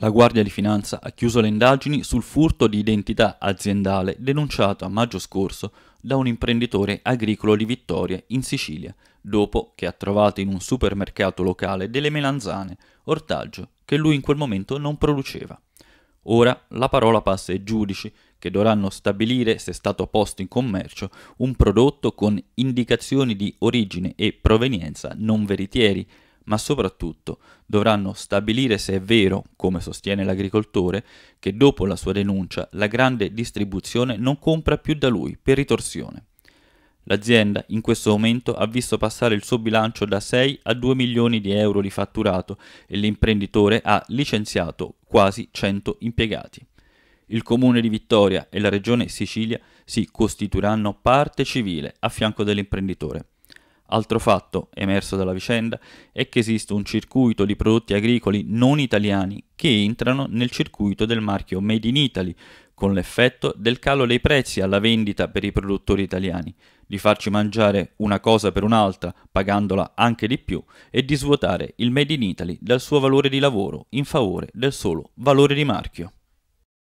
La Guardia di Finanza ha chiuso le indagini sul furto di identità aziendale denunciato a maggio scorso da un imprenditore agricolo di Vittoria in Sicilia, dopo che ha trovato in un supermercato locale delle melanzane, ortaggio che lui in quel momento non produceva. Ora la parola passa ai giudici, che dovranno stabilire se è stato posto in commercio un prodotto con indicazioni di origine e provenienza non veritieri, ma soprattutto dovranno stabilire se è vero, come sostiene l'agricoltore, che dopo la sua denuncia la grande distribuzione non compra più da lui per ritorsione. L'azienda in questo momento ha visto passare il suo bilancio da 6 a 2 milioni di euro di fatturato e l'imprenditore ha licenziato quasi 100 impiegati. Il comune di Vittoria e la regione Sicilia si costituiranno parte civile a fianco dell'imprenditore. Altro fatto emerso dalla vicenda è che esiste un circuito di prodotti agricoli non italiani che entrano nel circuito del marchio Made in Italy, con l'effetto del calo dei prezzi alla vendita per i produttori italiani, di farci mangiare una cosa per un'altra, pagandola anche di più, e di svuotare il Made in Italy dal suo valore di lavoro in favore del solo valore di marchio.